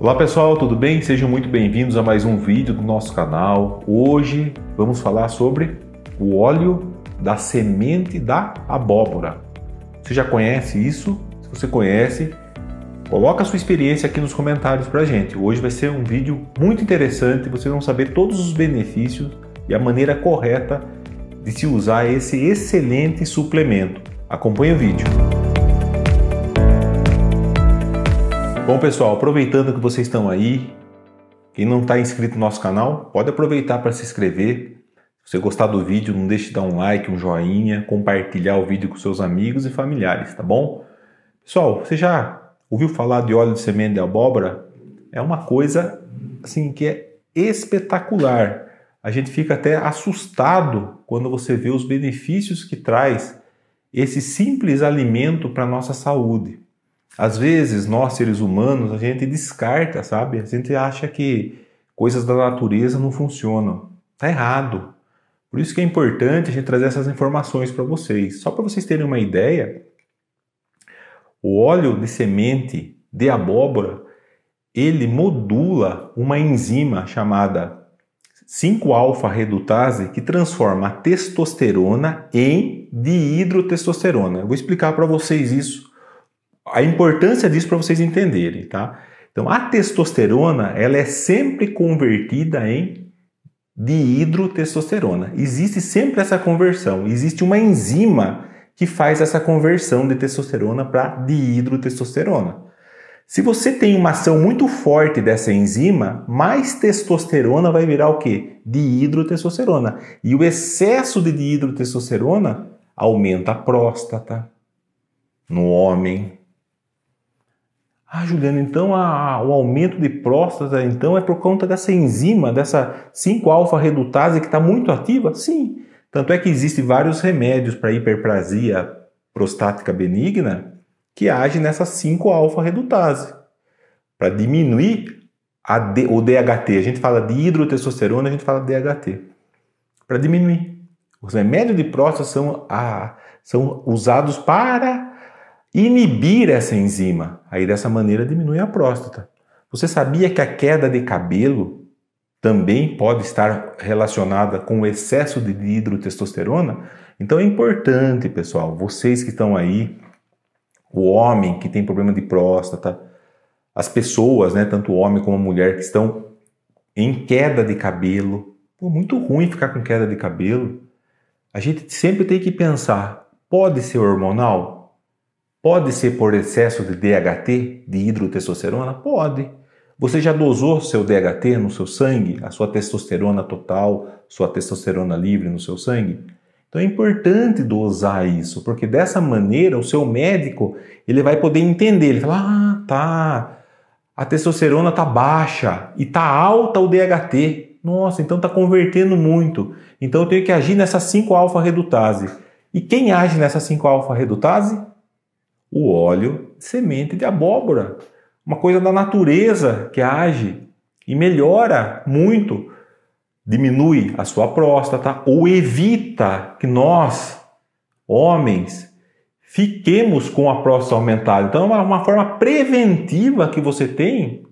Olá pessoal, tudo bem? Sejam muito bem-vindos a mais um vídeo do nosso canal. Hoje vamos falar sobre o óleo da semente da abóbora. Você já conhece isso? Se você conhece, coloca a sua experiência aqui nos comentários para gente. Hoje vai ser um vídeo muito interessante, vocês vão saber todos os benefícios e a maneira correta de se usar esse excelente suplemento. Acompanhe o vídeo. Bom, pessoal, aproveitando que vocês estão aí, quem não está inscrito no nosso canal, pode aproveitar para se inscrever. Se você gostar do vídeo, não deixe de dar um like, um joinha, compartilhar o vídeo com seus amigos e familiares, tá bom? Pessoal, você já ouviu falar de óleo de semente de abóbora? É uma coisa assim que é espetacular. A gente fica até assustado quando você vê os benefícios que traz esse simples alimento para a nossa saúde. Às vezes, nós seres humanos, a gente descarta, sabe? A gente acha que coisas da natureza não funcionam. Tá errado. Por isso que é importante a gente trazer essas informações para vocês. Só para vocês terem uma ideia, o óleo de semente de abóbora, ele modula uma enzima chamada 5-alfa-redutase que transforma a testosterona em dihidrotestosterona. Eu vou explicar para vocês isso a importância disso para vocês entenderem, tá? Então, a testosterona, ela é sempre convertida em dihidrotestosterona. Existe sempre essa conversão. Existe uma enzima que faz essa conversão de testosterona para dihidrotestosterona. Se você tem uma ação muito forte dessa enzima, mais testosterona vai virar o quê? Dihidrotestosterona. E o excesso de dihidrotestosterona aumenta a próstata no homem, ah, Juliana, então a, o aumento de próstata então é por conta dessa enzima, dessa 5-alfa-redutase que está muito ativa? Sim. Tanto é que existem vários remédios para hiperplasia prostática benigna que agem nessa 5-alfa-redutase para diminuir o DHT. A gente fala de hidrotestosterona, a gente fala DHT. Para diminuir. Os remédios de próstata são, a, são usados para inibir essa enzima. Aí dessa maneira diminui a próstata. Você sabia que a queda de cabelo também pode estar relacionada com o excesso de hidrotestosterona? Então é importante, pessoal, vocês que estão aí, o homem que tem problema de próstata, as pessoas, né, tanto o homem como a mulher que estão em queda de cabelo. Pô, muito ruim ficar com queda de cabelo. A gente sempre tem que pensar, pode ser hormonal? Pode ser por excesso de DHT, de hidrotestosterona? Pode. Você já dosou seu DHT no seu sangue, a sua testosterona total, sua testosterona livre no seu sangue? Então é importante dosar isso, porque dessa maneira o seu médico ele vai poder entender. Ele fala, ah, tá, a testosterona tá baixa e tá alta o DHT. Nossa, então tá convertendo muito. Então eu tenho que agir nessa 5-alfa redutase. E quem age nessa 5-alfa redutase? o óleo semente de abóbora. Uma coisa da natureza que age e melhora muito, diminui a sua próstata ou evita que nós, homens, fiquemos com a próstata aumentada. Então, é uma forma preventiva que você tem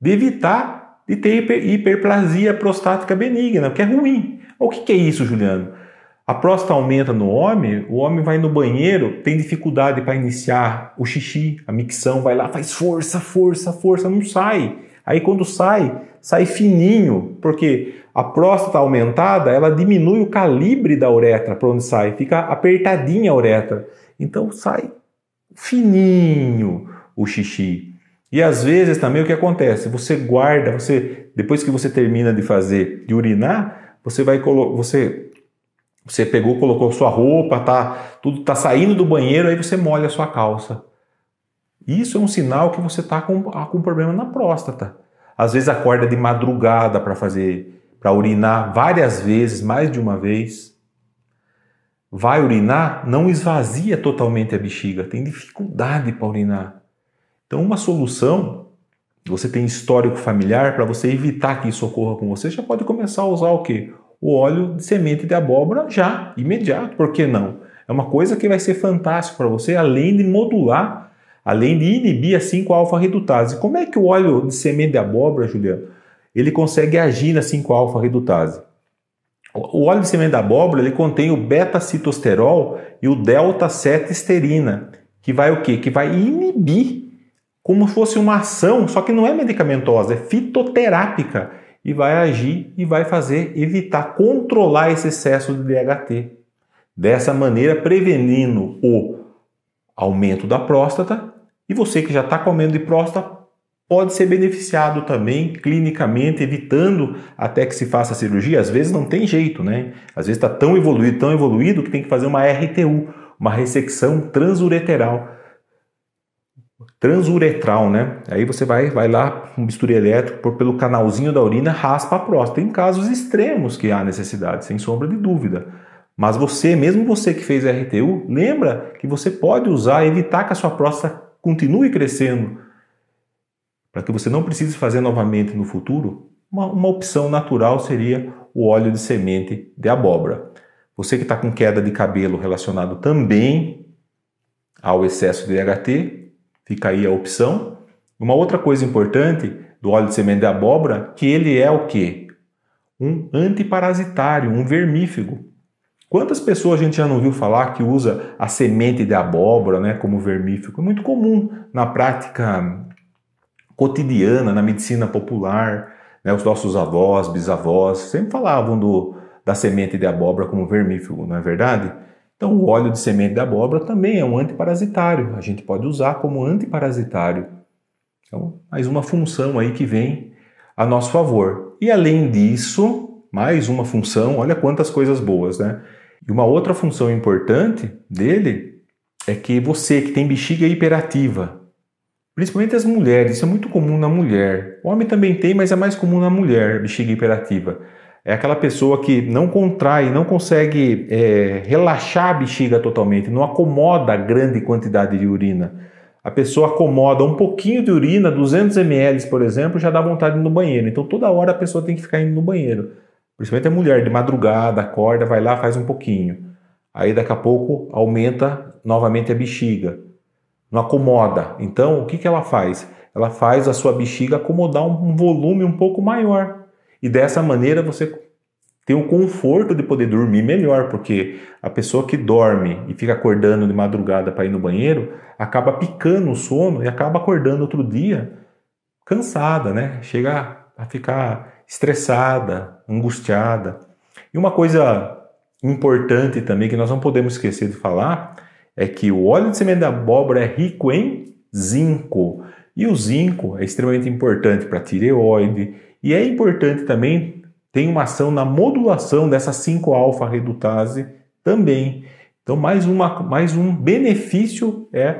de evitar de ter hiper, hiperplasia prostática benigna, que é ruim. O que, que é isso, Juliano? A próstata aumenta no homem, o homem vai no banheiro, tem dificuldade para iniciar o xixi, a micção, vai lá, faz força, força, força, não sai. Aí quando sai, sai fininho, porque a próstata aumentada, ela diminui o calibre da uretra para onde sai, fica apertadinha a uretra. Então sai fininho o xixi. E às vezes também o que acontece? Você guarda, você depois que você termina de fazer, de urinar, você vai você você pegou, colocou sua roupa, tá, tudo tá saindo do banheiro, aí você molha a sua calça. Isso é um sinal que você tá com, ah, com problema na próstata. Às vezes acorda de madrugada para fazer, para urinar várias vezes, mais de uma vez. Vai urinar, não esvazia totalmente a bexiga, tem dificuldade para urinar. Então, uma solução, você tem histórico familiar para você evitar que isso ocorra com você, já pode começar a usar o quê? o óleo de semente de abóbora já, imediato, por que não? É uma coisa que vai ser fantástico para você, além de modular, além de inibir a 5-alfa-redutase. Como é que o óleo de semente de abóbora, Juliano, ele consegue agir na 5-alfa-redutase? O óleo de semente de abóbora ele contém o beta-citosterol e o delta-7-esterina, que vai o quê? Que vai inibir como se fosse uma ação, só que não é medicamentosa, é fitoterápica e vai agir e vai fazer evitar controlar esse excesso de DHT. Dessa maneira, prevenindo o aumento da próstata e você que já está comendo de próstata pode ser beneficiado também clinicamente, evitando até que se faça a cirurgia. Às vezes não tem jeito, né? Às vezes está tão evoluído, tão evoluído que tem que fazer uma RTU, uma ressecção transureteral transuretral, né? Aí você vai, vai lá com um bisturi elétrico, por pelo canalzinho da urina, raspa a próstata. Tem casos extremos que há necessidade, sem sombra de dúvida. Mas você, mesmo você que fez RTU, lembra que você pode usar, evitar que a sua próstata continue crescendo, para que você não precise fazer novamente no futuro. Uma, uma opção natural seria o óleo de semente de abóbora. Você que está com queda de cabelo relacionado também ao excesso de DHT, Fica aí a opção. Uma outra coisa importante do óleo de semente de abóbora, que ele é o quê? Um antiparasitário, um vermífugo. Quantas pessoas a gente já não viu falar que usa a semente de abóbora né, como vermífugo? É muito comum na prática cotidiana, na medicina popular. Né, os nossos avós, bisavós, sempre falavam do, da semente de abóbora como vermífugo, não é verdade? Então, o óleo de semente da abóbora também é um antiparasitário. A gente pode usar como antiparasitário. Então, mais uma função aí que vem a nosso favor. E além disso, mais uma função, olha quantas coisas boas, né? E uma outra função importante dele é que você que tem bexiga hiperativa, principalmente as mulheres, isso é muito comum na mulher. O homem também tem, mas é mais comum na mulher, bexiga hiperativa. É aquela pessoa que não contrai, não consegue é, relaxar a bexiga totalmente, não acomoda grande quantidade de urina. A pessoa acomoda um pouquinho de urina, 200 ml, por exemplo, já dá vontade de ir no banheiro. Então toda hora a pessoa tem que ficar indo no banheiro. Principalmente a mulher, de madrugada, acorda, vai lá, faz um pouquinho. Aí daqui a pouco aumenta novamente a bexiga. Não acomoda. Então o que, que ela faz? Ela faz a sua bexiga acomodar um volume um pouco maior. E dessa maneira você tem o conforto de poder dormir melhor, porque a pessoa que dorme e fica acordando de madrugada para ir no banheiro acaba picando o sono e acaba acordando outro dia cansada, né? Chega a ficar estressada, angustiada. E uma coisa importante também que nós não podemos esquecer de falar é que o óleo de semente da abóbora é rico em zinco. E o zinco é extremamente importante para tireoide, e é importante também, tem uma ação na modulação dessa 5-alfa-redutase também. Então, mais, uma, mais um benefício é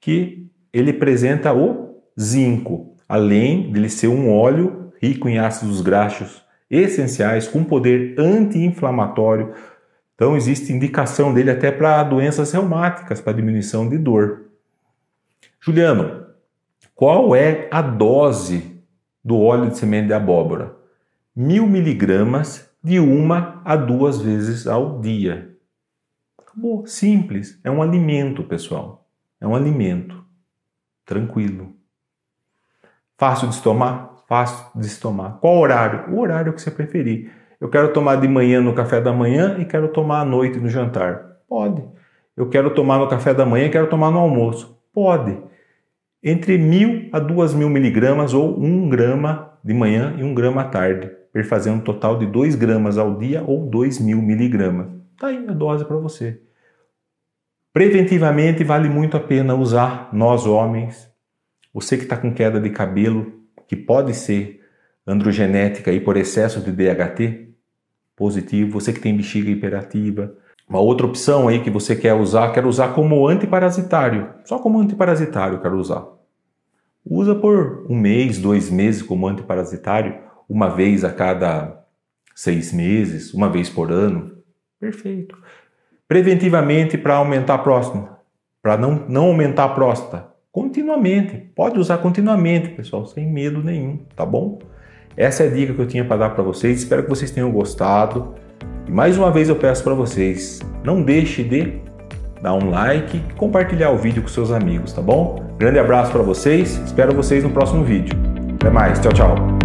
que ele apresenta o zinco, além dele ser um óleo rico em ácidos graxos essenciais, com poder anti-inflamatório. Então, existe indicação dele até para doenças reumáticas, para diminuição de dor. Juliano, qual é a dose do óleo de semente de abóbora, mil miligramas de uma a duas vezes ao dia. Acabou. Simples. É um alimento, pessoal. É um alimento. Tranquilo. Fácil de se tomar? Fácil de se tomar. Qual horário? O horário que você preferir. Eu quero tomar de manhã no café da manhã e quero tomar à noite no jantar. Pode. Eu quero tomar no café da manhã e quero tomar no almoço. Pode entre 1.000 a 2.000 miligramas ou 1 grama de manhã e 1 grama à tarde, para fazer um total de 2 gramas ao dia ou 2.000 miligramas. Tá aí a dose para você. Preventivamente vale muito a pena usar nós homens, você que está com queda de cabelo, que pode ser androgenética e por excesso de DHT positivo, você que tem bexiga hiperativa, uma outra opção aí que você quer usar, quero usar como antiparasitário. Só como antiparasitário quero usar. Usa por um mês, dois meses como antiparasitário, uma vez a cada seis meses, uma vez por ano. Perfeito. Preventivamente para aumentar a próstata, para não, não aumentar a próstata. Continuamente, pode usar continuamente, pessoal, sem medo nenhum, tá bom? Essa é a dica que eu tinha para dar para vocês. Espero que vocês tenham gostado. E mais uma vez eu peço para vocês, não deixe de dar um like e compartilhar o vídeo com seus amigos, tá bom? Grande abraço para vocês, espero vocês no próximo vídeo. Até mais, tchau, tchau.